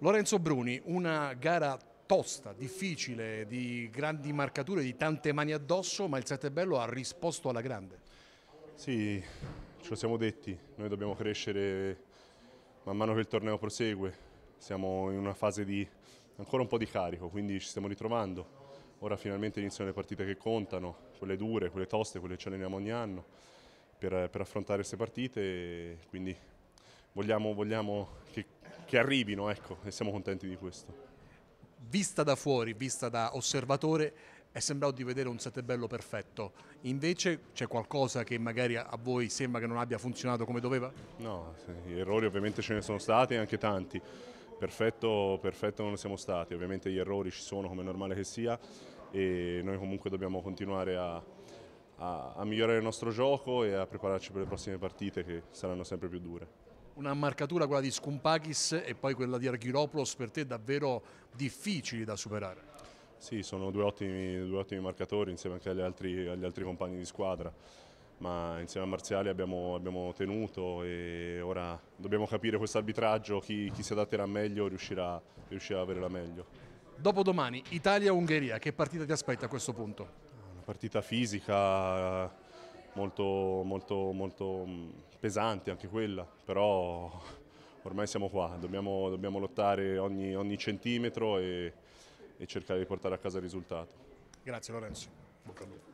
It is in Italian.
Lorenzo Bruni, una gara tosta, difficile, di grandi marcature, di tante mani addosso, ma il Settebello ha risposto alla grande. Sì, ce lo siamo detti, noi dobbiamo crescere man mano che il torneo prosegue, siamo in una fase di ancora un po' di carico, quindi ci stiamo ritrovando, ora finalmente iniziano le partite che contano, quelle dure, quelle toste, quelle che ci alleniamo ogni anno per, per affrontare queste partite, quindi vogliamo, vogliamo che che arrivino, ecco, e siamo contenti di questo. Vista da fuori, vista da osservatore, è sembrato di vedere un set bello perfetto, invece c'è qualcosa che magari a voi sembra che non abbia funzionato come doveva? No, gli errori ovviamente ce ne sono stati e anche tanti, perfetto, perfetto non siamo stati, ovviamente gli errori ci sono come è normale che sia e noi comunque dobbiamo continuare a, a, a migliorare il nostro gioco e a prepararci per le prossime partite che saranno sempre più dure una marcatura quella di Skumpakis e poi quella di Arghiropoulos per te davvero difficili da superare. Sì, sono due ottimi, due ottimi marcatori insieme anche agli altri, agli altri, compagni di squadra, ma insieme a Marziali abbiamo, abbiamo tenuto e ora dobbiamo capire questo arbitraggio, chi, chi, si adatterà meglio riuscirà, riuscirà ad avere la meglio. Dopodomani Italia-Ungheria, che partita ti aspetta a questo punto? Una partita fisica, molto, molto, molto mm, pesante anche quella, però ormai siamo qua, dobbiamo, dobbiamo lottare ogni, ogni centimetro e, e cercare di portare a casa il risultato. Grazie Lorenzo. Buon